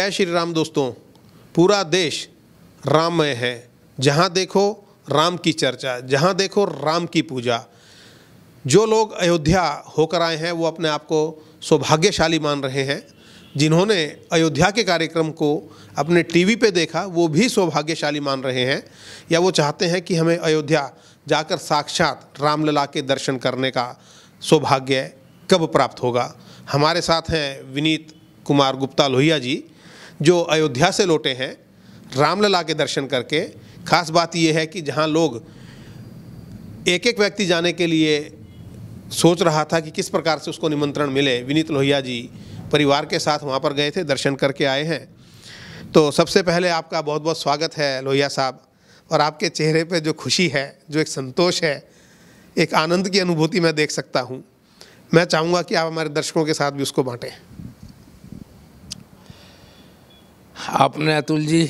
जय श्री राम दोस्तों पूरा देश राममय है जहाँ देखो राम की चर्चा जहाँ देखो राम की पूजा जो लोग अयोध्या होकर आए हैं वो अपने आप को सौभाग्यशाली मान रहे हैं जिन्होंने अयोध्या के कार्यक्रम को अपने टीवी पे देखा वो भी सौभाग्यशाली मान रहे हैं या वो चाहते हैं कि हमें अयोध्या जाकर साक्षात रामलला के दर्शन करने का सौभाग्य कब प्राप्त होगा हमारे साथ हैं विनीत कुमार गुप्ता लोहिया जी जो अयोध्या से लौटे हैं रामलला के दर्शन करके खास बात यह है कि जहाँ लोग एक एक व्यक्ति जाने के लिए सोच रहा था कि किस प्रकार से उसको निमंत्रण मिले विनीत लोहिया जी परिवार के साथ वहाँ पर गए थे दर्शन करके आए हैं तो सबसे पहले आपका बहुत बहुत स्वागत है लोहिया साहब और आपके चेहरे पे जो खुशी है जो एक संतोष है एक आनंद की अनुभूति मैं देख सकता हूँ मैं चाहूँगा कि आप हमारे दर्शकों के साथ भी उसको बाँटें आपने अतुल जी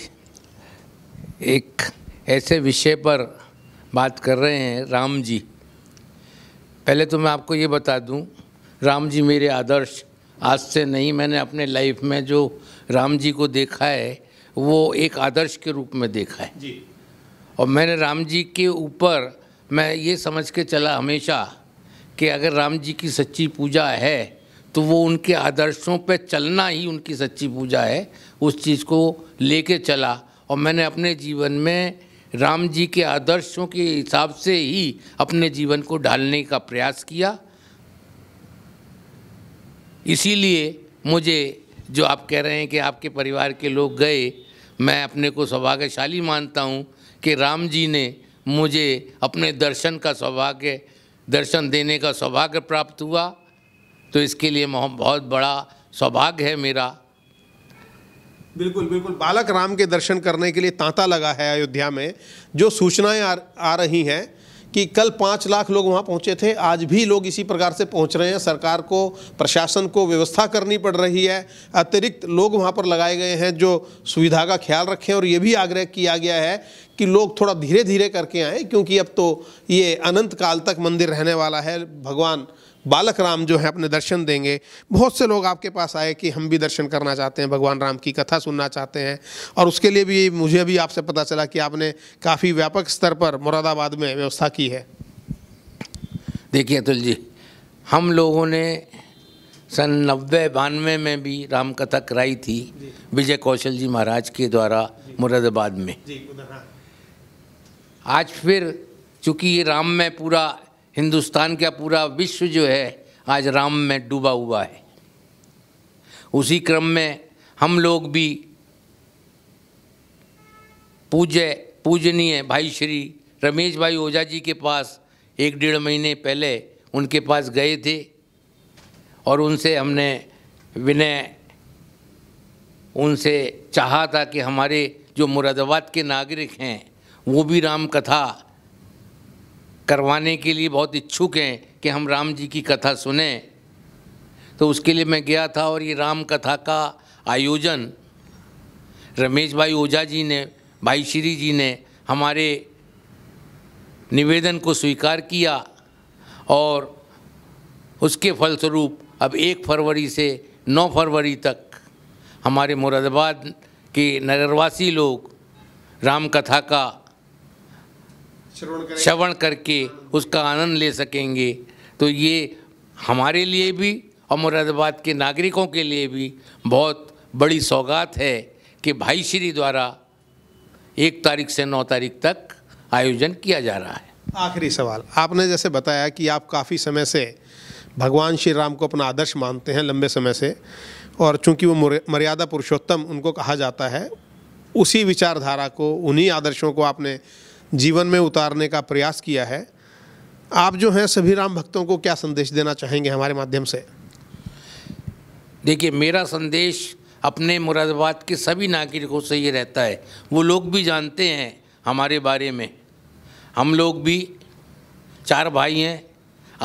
एक ऐसे विषय पर बात कर रहे हैं राम जी पहले तो मैं आपको ये बता दूं राम जी मेरे आदर्श आज से नहीं मैंने अपने लाइफ में जो राम जी को देखा है वो एक आदर्श के रूप में देखा है जी। और मैंने राम जी के ऊपर मैं ये समझ के चला हमेशा कि अगर राम जी की सच्ची पूजा है तो वो उनके आदर्शों पे चलना ही उनकी सच्ची पूजा है उस चीज़ को लेके चला और मैंने अपने जीवन में राम जी के आदर्शों के हिसाब से ही अपने जीवन को ढालने का प्रयास किया इसीलिए मुझे जो आप कह रहे हैं कि आपके परिवार के लोग गए मैं अपने को सौभाग्यशाली मानता हूँ कि राम जी ने मुझे अपने दर्शन का सौभाग्य दर्शन देने का सौभाग्य प्राप्त हुआ तो इसके लिए बहुत बड़ा सौभाग्य है मेरा बिल्कुल बिल्कुल बालक राम के दर्शन करने के लिए तांता लगा है अयोध्या में जो सूचनाएं आ, आ रही हैं कि कल पाँच लाख लोग वहाँ पहुँचे थे आज भी लोग इसी प्रकार से पहुँच रहे हैं सरकार को प्रशासन को व्यवस्था करनी पड़ रही है अतिरिक्त लोग वहाँ पर लगाए गए हैं जो सुविधा का ख्याल रखें और ये भी आग्रह किया गया है कि लोग थोड़ा धीरे धीरे करके आएँ क्योंकि अब तो ये अनंत काल तक मंदिर रहने वाला है भगवान बालक राम जो है अपने दर्शन देंगे बहुत से लोग आपके पास आए कि हम भी दर्शन करना चाहते हैं भगवान राम की कथा सुनना चाहते हैं और उसके लिए भी मुझे भी आपसे पता चला कि आपने काफ़ी व्यापक स्तर पर मुरादाबाद में व्यवस्था की है देखिए अतुल जी हम लोगों ने सन नब्बे बानवे में भी राम कथा कराई थी विजय कौशल जी महाराज के द्वारा मुरादाबाद में हाँ। आज फिर चूंकि ये राम में पूरा हिंदुस्तान का पूरा विश्व जो है आज राम में डूबा हुआ है उसी क्रम में हम लोग भी पूज्य पूजनीय भाई श्री रमेश भाई ओझा जी के पास एक डेढ़ महीने पहले उनके पास गए थे और उनसे हमने विनय उनसे चाहा था कि हमारे जो मुरादाबाद के नागरिक हैं वो भी राम कथा करवाने के लिए बहुत इच्छुक हैं कि हम राम जी की कथा सुने तो उसके लिए मैं गया था और ये राम कथा का आयोजन रमेश भाई ओझा जी ने भाई श्री जी ने हमारे निवेदन को स्वीकार किया और उसके फलस्वरूप अब एक फरवरी से नौ फरवरी तक हमारे मुरादाबाद के नगरवासी लोग राम कथा का श्रवण करके उसका आनंद ले सकेंगे तो ये हमारे लिए भी और मुरादाबाद के नागरिकों के लिए भी बहुत बड़ी सौगात है कि भाई श्री द्वारा एक तारीख से नौ तारीख तक आयोजन किया जा रहा है आखिरी सवाल आपने जैसे बताया कि आप काफ़ी समय से भगवान श्री राम को अपना आदर्श मानते हैं लंबे समय से और चूंकि वो मर्यादा पुरुषोत्तम उनको कहा जाता है उसी विचारधारा को उन्हीं आदर्शों को आपने जीवन में उतारने का प्रयास किया है आप जो हैं सभी राम भक्तों को क्या संदेश देना चाहेंगे हमारे माध्यम से देखिए मेरा संदेश अपने मुरादाबाद के सभी नागरिकों से ये रहता है वो लोग भी जानते हैं हमारे बारे में हम लोग भी चार भाई हैं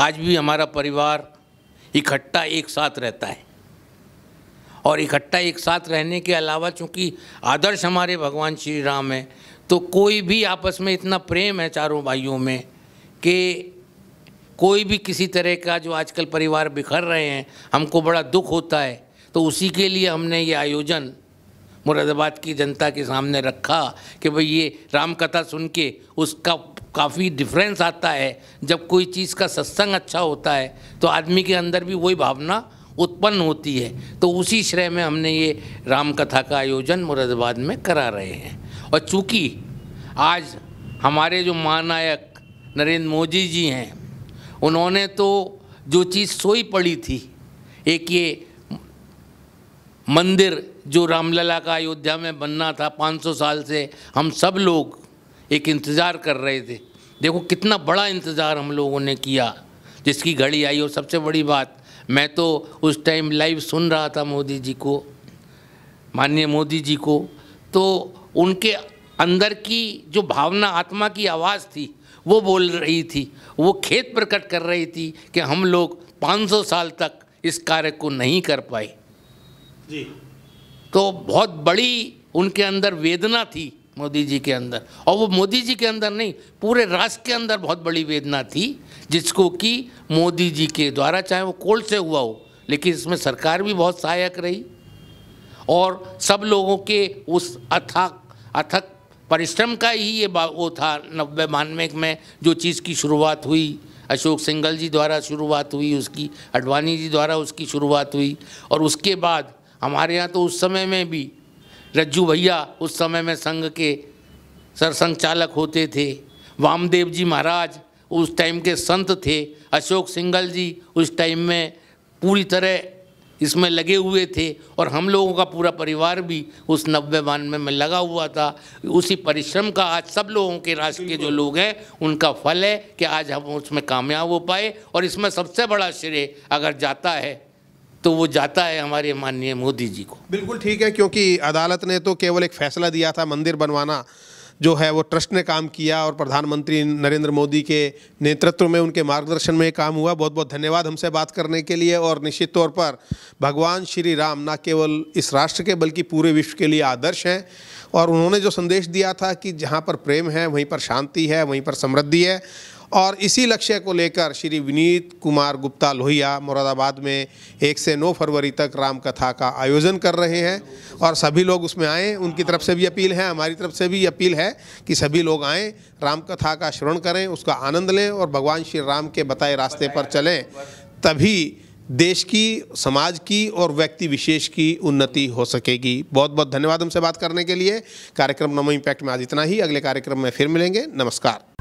आज भी हमारा परिवार इकट्ठा एक साथ रहता है और इकट्ठा एक साथ रहने के अलावा चूंकि आदर्श हमारे भगवान श्री राम हैं तो कोई भी आपस में इतना प्रेम है चारों भाइयों में कि कोई भी किसी तरह का जो आजकल परिवार बिखर रहे हैं हमको बड़ा दुख होता है तो उसी के लिए हमने ये आयोजन मुरादाबाद की जनता के सामने रखा कि भाई ये रामकथा सुन के उसका काफ़ी डिफरेंस आता है जब कोई चीज़ का सत्संग अच्छा होता है तो आदमी के अंदर भी वही भावना उत्पन्न होती है तो उसी श्रेय में हमने ये रामकथा का आयोजन मुरादाबाद में करा रहे हैं और चूँकि आज हमारे जो महानायक नरेंद्र मोदी जी हैं उन्होंने तो जो चीज़ सोई पड़ी थी एक ये मंदिर जो रामलला का अयोध्या में बनना था 500 साल से हम सब लोग एक इंतज़ार कर रहे थे देखो कितना बड़ा इंतज़ार हम लोगों ने किया जिसकी घड़ी आई और सबसे बड़ी बात मैं तो उस टाइम लाइव सुन रहा था मोदी जी को माननीय मोदी जी को तो उनके अंदर की जो भावना आत्मा की आवाज़ थी वो बोल रही थी वो खेत प्रकट कर रही थी कि हम लोग 500 साल तक इस कार्य को नहीं कर पाए जी तो बहुत बड़ी उनके अंदर वेदना थी मोदी जी के अंदर और वो मोदी जी के अंदर नहीं पूरे राष्ट्र के अंदर बहुत बड़ी वेदना थी जिसको कि मोदी जी के द्वारा चाहे वो कोल से हुआ हो लेकिन इसमें सरकार भी बहुत सहायक रही और सब लोगों के उस अथाक अथक परिश्रम का ही ये वो था नब्बे बानवे में जो चीज़ की शुरुआत हुई अशोक सिंगल जी द्वारा शुरुआत हुई उसकी अडवाणी जी द्वारा उसकी शुरुआत हुई और उसके बाद हमारे यहाँ तो उस समय में भी रज्जू भैया उस समय में संघ के सरसंचालक होते थे वामदेव जी महाराज उस टाइम के संत थे अशोक सिंघल जी उस टाइम में पूरी तरह इसमें लगे हुए थे और हम लोगों का पूरा परिवार भी उस नब्बे बानवे में लगा हुआ था उसी परिश्रम का आज सब लोगों के राष्ट्र के जो लोग हैं उनका फल है कि आज हम उसमें कामयाब हो पाए और इसमें सबसे बड़ा श्रेय अगर जाता है तो वो जाता है हमारे माननीय मोदी जी को बिल्कुल ठीक है क्योंकि अदालत ने तो केवल एक फैसला दिया था मंदिर बनवाना जो है वो ट्रस्ट ने काम किया और प्रधानमंत्री नरेंद्र मोदी के नेतृत्व में उनके मार्गदर्शन में काम हुआ बहुत बहुत धन्यवाद हमसे बात करने के लिए और निश्चित तौर पर भगवान श्री राम ना केवल इस राष्ट्र के बल्कि पूरे विश्व के लिए आदर्श हैं और उन्होंने जो संदेश दिया था कि जहाँ पर प्रेम है वहीं पर शांति है वहीं पर समृद्धि है और इसी लक्ष्य को लेकर श्री विनीत कुमार गुप्ता लोहिया मुरादाबाद में एक से नौ फरवरी तक राम कथा का आयोजन कर रहे हैं और सभी लोग उसमें आएँ उनकी तरफ से भी अपील है हमारी तरफ से भी अपील है कि सभी लोग आएँ राम कथा का श्रवण करें उसका आनंद लें और भगवान श्री राम के बताए रास्ते पर चलें तभी देश की समाज की और व्यक्ति विशेष की उन्नति हो सकेगी बहुत बहुत धन्यवाद हमसे बात करने के लिए कार्यक्रम नमो इम्पैक्ट में आज इतना ही अगले कार्यक्रम में फिर मिलेंगे नमस्कार